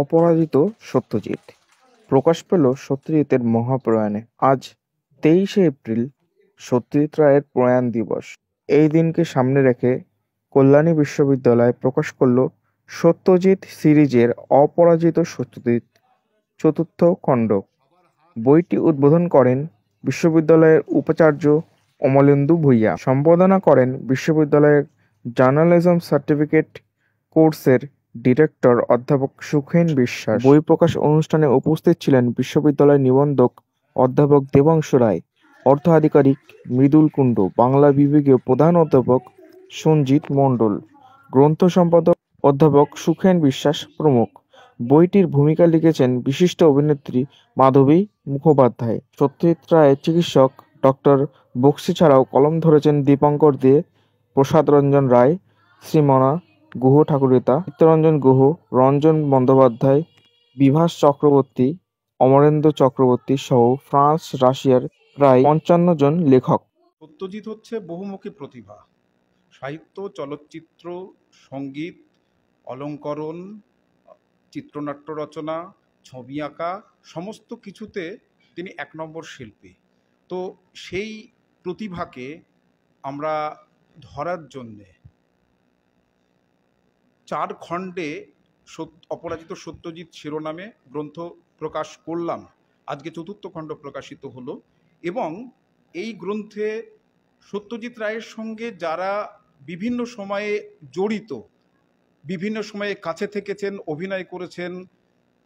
অপরাজিত সত্যজিৎ প্রকাশ পেল সত্যজিতের মহাপ্রয়াণে আজ তেইশে এপ্রিল সত্যজিৎ রায়ের প্রয়াণ দিবস এই দিনকে সামনে রেখে কল্যাণী বিশ্ববিদ্যালয় প্রকাশ করল সত্যজিৎ সিরিজের অপরাজিত সত্যজিৎ চতুর্থ খণ্ড বইটি উদ্বোধন করেন বিশ্ববিদ্যালয়ের উপাচার্য অমলেন্দু ভূঁইয়া সম্পাদনা করেন বিশ্ববিদ্যালয়ের জার্নালিজম সার্টিফিকেট কোর্সের ডিরেক্টর অধ্যাপক সুখেন বিশ্বাস বই প্রকাশ অনুষ্ঠানে উপস্থিত ছিলেন বিশ্ববিদ্যালয়ের নিবন্ধক অধ্যাপক দেবাংশ রায় অর্থ আধিকারিক মৃদুল কুণ্ডু বাংলা বিভাগীয় প্রধান অধ্যাপক সঞ্জিত মণ্ডল গ্রন্থ সম্পাদক অধ্যাপক সুখেন বিশ্বাস প্রমুখ বইটির ভূমিকা লিখেছেন বিশিষ্ট অভিনেত্রী মাধবী মুখোপাধ্যায় সত্যজিৎ রায়ের চিকিৎসক ডক্টর বক্সি ছাড়াও কলম ধরেছেন দীপঙ্কর দে প্রসাদ রঞ্জন রায় শ্রীমনা গুহ ঠাকুরিতা চিত্তরঞ্জন গুহ রঞ্জন বন্দ্যোপাধ্যায় বিভাস চক্রবর্তী অমরেন্দ্র চক্রবর্তী সহ ফ্রান্স রাশিয়ার প্রায় পঞ্চান্ন জন লেখক সত্যজিৎ হচ্ছে বহুমুখী প্রতিভা সাহিত্য চলচ্চিত্র সঙ্গীত অলঙ্করণ চিত্রনাট্য রচনা ছবি আঁকা সমস্ত কিছুতে তিনি এক নম্বর শিল্পী তো সেই প্রতিভাকে আমরা ধরার জন্যে চার খণ্ডে অপরাজিত সত্যজিৎ শিরোনামে গ্রন্থ প্রকাশ করলাম আজকে চতুর্থ খণ্ড প্রকাশিত হলো এবং এই গ্রন্থে সত্যজিৎ রায়ের সঙ্গে যারা বিভিন্ন সময়ে জড়িত বিভিন্ন সময়ে কাছে থেকেছেন অভিনয় করেছেন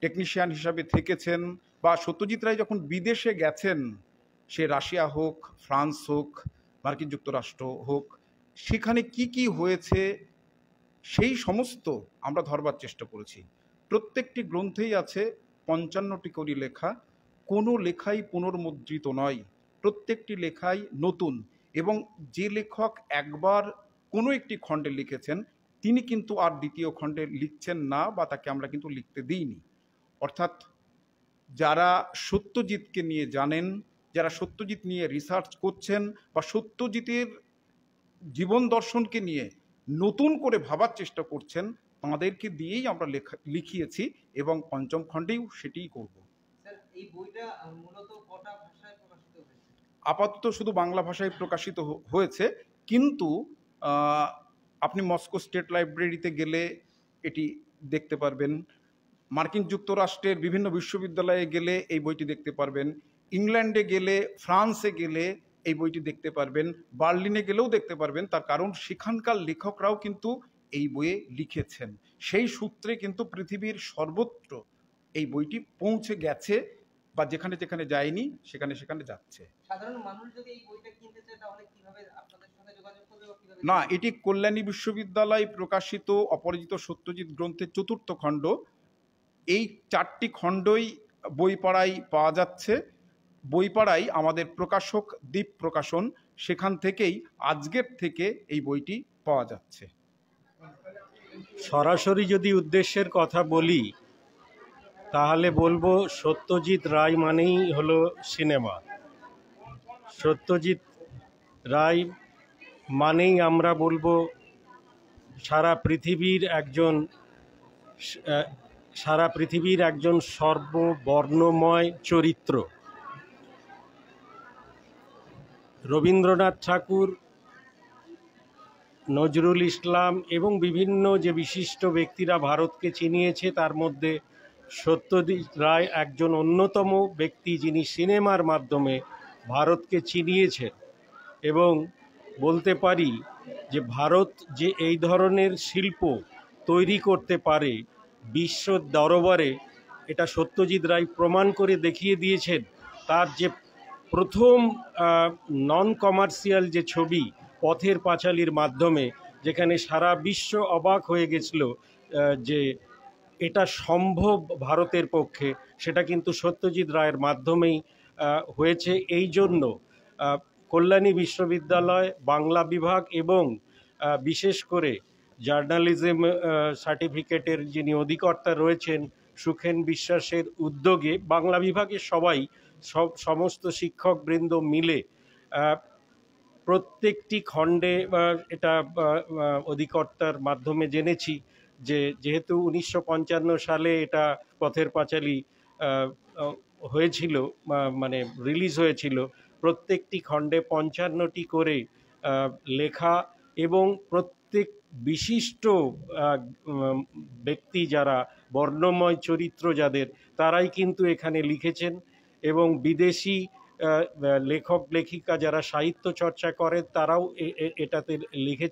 টেকনিশিয়ান হিসাবে থেকেছেন বা সত্যজিৎ রায় যখন বিদেশে গেছেন সে রাশিয়া হোক ফ্রান্স হোক মার্কিন যুক্তরাষ্ট্র হোক সেখানে কি কি হয়েছে সেই সমস্ত আমরা ধরবার চেষ্টা করেছি প্রত্যেকটি গ্রন্থেই আছে পঞ্চান্নটি করি লেখা কোনো লেখাই পুনর্মুদ্রিত নয় প্রত্যেকটি লেখাই নতুন এবং যে লেখক একবার কোনো একটি খণ্ডে লিখেছেন তিনি কিন্তু আর দ্বিতীয় খণ্ডে লিখছেন না বা তাকে আমরা কিন্তু লিখতে দিইনি অর্থাৎ যারা সত্যজিৎকে নিয়ে জানেন যারা সত্যজিৎ নিয়ে রিসার্চ করছেন বা সত্যজিতের জীবন দর্শনকে নিয়ে নতুন করে ভাবার চেষ্টা করছেন তাঁদেরকে দিয়েই আমরা লেখা লিখিয়েছি এবং পঞ্চম খণ্ডেও সেটিই করব আপাতত শুধু বাংলা ভাষায় প্রকাশিত হয়েছে কিন্তু আপনি মস্কো স্টেট লাইব্রেরিতে গেলে এটি দেখতে পারবেন মার্কিন যুক্তরাষ্ট্রের বিভিন্ন বিশ্ববিদ্যালয়ে গেলে এই বইটি দেখতে পারবেন ইংল্যান্ডে গেলে ফ্রান্সে গেলে এই বইটি দেখতে পারবেন বার্লিনে গেলেও দেখতে পারবেন তার কারণ সেখানকার লেখকরাও কিন্তু এই বইয়ে লিখেছেন সেই সূত্রে কিন্তু পৃথিবীর সর্বত্র এই বইটি পৌঁছে গেছে বা যেখানে যেখানে যায়নি সেখানে সেখানে যাচ্ছে না এটি কল্যাণী বিশ্ববিদ্যালয় প্রকাশিত অপরাজিত সত্যজিৎ গ্রন্থের চতুর্থ খণ্ড এই চারটি খণ্ডই বই পড়ায় পাওয়া যাচ্ছে বইপাড়ায় আমাদের প্রকাশক দ্বীপ প্রকাশন সেখান থেকেই আজকের থেকে এই বইটি পাওয়া যাচ্ছে সরাসরি যদি উদ্দেশ্যের কথা বলি তাহলে বলবো সত্যজিৎ রায় মানেই হলো সিনেমা সত্যজিৎ রায় মানেই আমরা বলবো সারা পৃথিবীর একজন সারা পৃথিবীর একজন সর্ববর্ণময় চরিত্র রবীন্দ্রনাথ ঠাকুর নজরুল ইসলাম এবং বিভিন্ন যে বিশিষ্ট ব্যক্তিরা ভারতকে চিনিয়েছে তার মধ্যে সত্যজিৎ রায় একজন অন্যতম ব্যক্তি যিনি সিনেমার মাধ্যমে ভারতকে চিনিয়েছেন এবং বলতে পারি যে ভারত যে এই ধরনের শিল্প তৈরি করতে পারে বিশ্ব দরবারে এটা সত্যজিৎ রায় প্রমাণ করে দেখিয়ে দিয়েছেন তার যে প্রথম নন কমার্শিয়াল যে ছবি পথের পাঁচালির মাধ্যমে যেখানে সারা বিশ্ব অবাক হয়ে গেছিল যে এটা সম্ভব ভারতের পক্ষে সেটা কিন্তু সত্যজিৎ রায়ের মাধ্যমেই হয়েছে এই জন্য কল্যাণী বিশ্ববিদ্যালয় বাংলা বিভাগ এবং বিশেষ করে জার্নালিজম সার্টিফিকেটের যিনি অধিকর্তা রয়েছেন সুখেন বিশ্বাসের উদ্যোগে বাংলা বিভাগে সবাই সব সমস্ত শিক্ষকবৃন্দ মিলে প্রত্যেকটি খণ্ডে এটা অধিকর্তার মাধ্যমে জেনেছি যে যেহেতু উনিশশো সালে এটা পথের পাঁচালী হয়েছিল মানে রিলিজ হয়েছিল প্রত্যেকটি খণ্ডে পঞ্চান্নটি করে লেখা এবং প্রত্যেক বিশিষ্ট ব্যক্তি যারা বর্ণময় চরিত্র যাদের তারাই কিন্তু এখানে লিখেছেন এবং বিদেশি লেখক লেখিকা যারা সাহিত্য চর্চা করেন তারাও এটাতে লিখেছেন